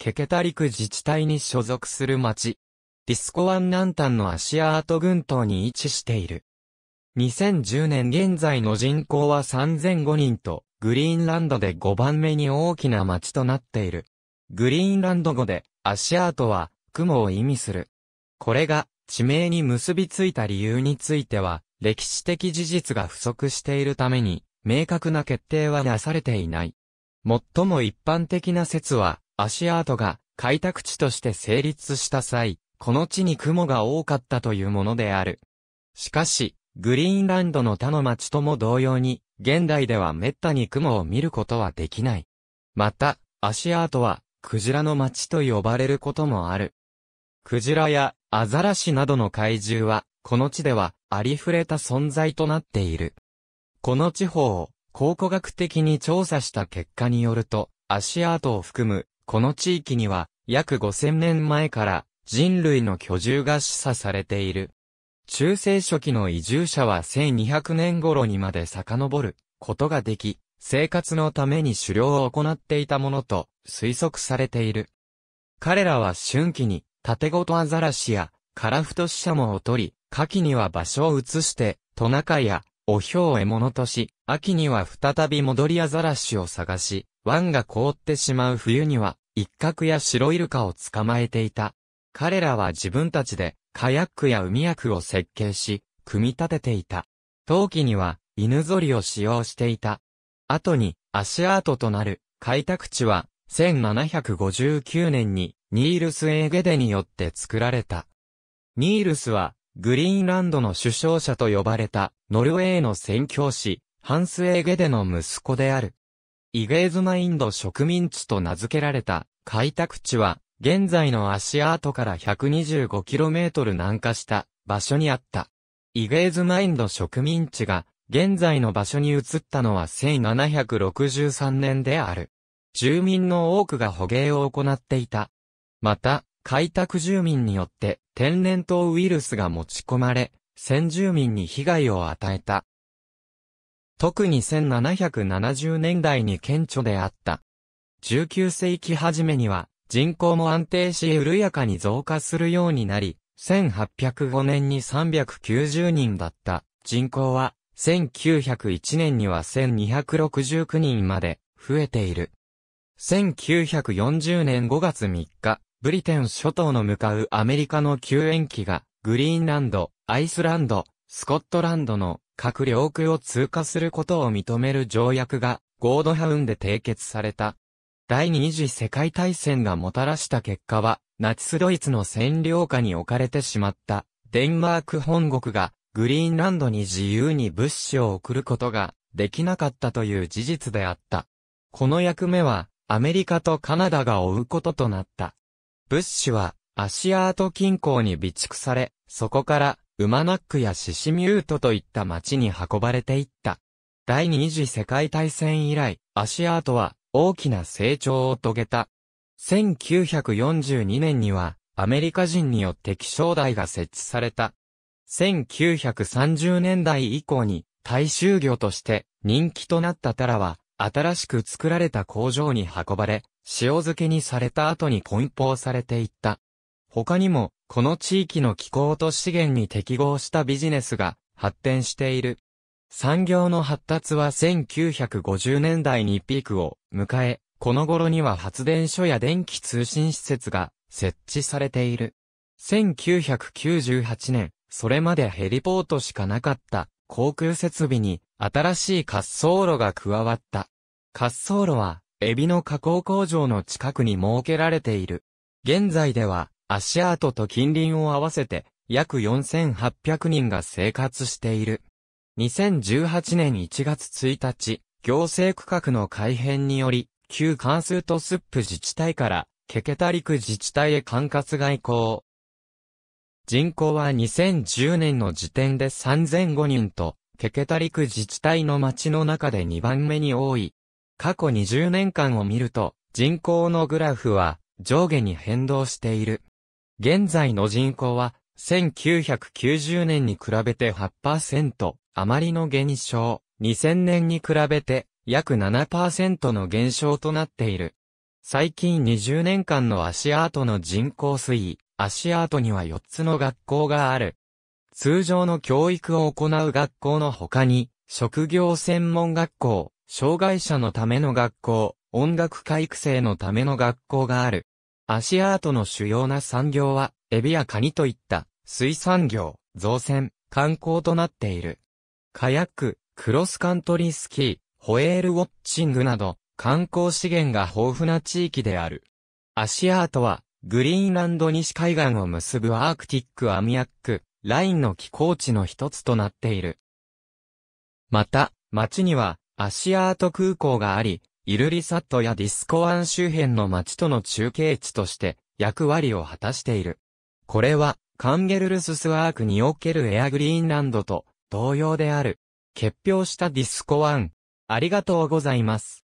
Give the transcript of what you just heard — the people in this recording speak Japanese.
ケケタリク自治体に所属する町。ディスコ湾南端のアシアート群島に位置している。2010年現在の人口は3005人と、グリーンランドで5番目に大きな町となっている。グリーンランド語で、アシアートは、雲を意味する。これが、地名に結びついた理由については、歴史的事実が不足しているために、明確な決定はなされていない。最も一般的な説は、足アートが開拓地として成立した際、この地に雲が多かったというものである。しかし、グリーンランドの他の町とも同様に、現代では滅多に雲を見ることはできない。また、足アートは、クジラの町と呼ばれることもある。クジラやアザラシなどの怪獣は、この地ではありふれた存在となっている。この地方を考古学的に調査した結果によると、足アートを含むこの地域には、約5000年前から人類の居住が示唆されている。中世初期の移住者は1200年頃にまで遡ることができ、生活のために狩猟を行っていたものと推測されている。彼らは春季に縦ごとアザラシやカラフトシシャモを取り、夏季には場所を移して、トナカイやおひょうを獲物とし、秋には再び戻りアザラシを探し、湾が凍ってしまう冬には一角や白イルカを捕まえていた。彼らは自分たちでカヤックや海役を設計し、組み立てていた。陶器には犬ぞりを使用していた。後に足跡となる開拓地は1759年にニールス・エーゲデによって作られた。ニールスはグリーンランドの首相者と呼ばれたノルウェーの宣教師ハンス・エーゲデの息子である。イゲーズマインド植民地と名付けられた開拓地は、現在の足跡から 125km 南下した場所にあった。イゲーズマインド植民地が現在の場所に移ったのは1763年である。住民の多くが捕鯨を行っていた。また、開拓住民によって天然痘ウイルスが持ち込まれ、先住民に被害を与えた。特に1770年代に顕著であった。19世紀初めには人口も安定し緩やかに増加するようになり、1805年に390人だった人口は1901年には1269人まで増えている。1940年5月3日、ブリテン諸島の向かうアメリカの救援機が、グリーンランド、アイスランド、スコットランドの各領区を通過することを認める条約がゴードハウンで締結された。第二次世界大戦がもたらした結果は、ナチスドイツの占領下に置かれてしまった、デンマーク本国が、グリーンランドに自由に物資を送ることができなかったという事実であった。この役目は、アメリカとカナダが追うこととなった。物資は、アシアート近郊に備蓄され、そこからウマナックやシシミュートといった町に運ばれていった。第二次世界大戦以来、アアシートは大きな成長を遂げた。1942年には、アメリカ人によって気象台が設置された。1930年代以降に、大衆魚として人気となったタラは、新しく作られた工場に運ばれ、塩漬けにされた後に梱包されていった。他にも、この地域の気候と資源に適合したビジネスが発展している。産業の発達は1950年代にピークを迎え、この頃には発電所や電気通信施設が設置されている。1998年、それまでヘリポートしかなかった航空設備に新しい滑走路が加わった。滑走路はエビの加工工場の近くに設けられている。現在では足跡と近隣を合わせて約4800人が生活している。2018年1月1日、行政区画の改変により、旧関数とスップ自治体から、ケケタリク自治体へ管轄外交。人口は2010年の時点で3005人と、ケケタリク自治体の町の中で2番目に多い。過去20年間を見ると、人口のグラフは上下に変動している。現在の人口は、1990年に比べて8%、余りの減少、2000年に比べて約7%の減少となっている。最近20年間の足跡の人口推移、足跡には4つの学校がある。通常の教育を行う学校の他に、職業専門学校、障害者のための学校、音楽科育成のための学校がある。アシアートの主要な産業は、エビやカニといった、水産業、造船、観光となっている。カヤック、クロスカントリースキー、ホエールウォッチングなど、観光資源が豊富な地域である。アシアートは、グリーンランド西海岸を結ぶアークティックアミアック、ラインの寄港地の一つとなっている。また、町には、アシアート空港があり、イルリサットやディスコン周辺の町との中継地として役割を果たしている。これは、カンゲルルススワークにおけるエアグリーンランドと同様である。結氷したディスコン。ありがとうございます。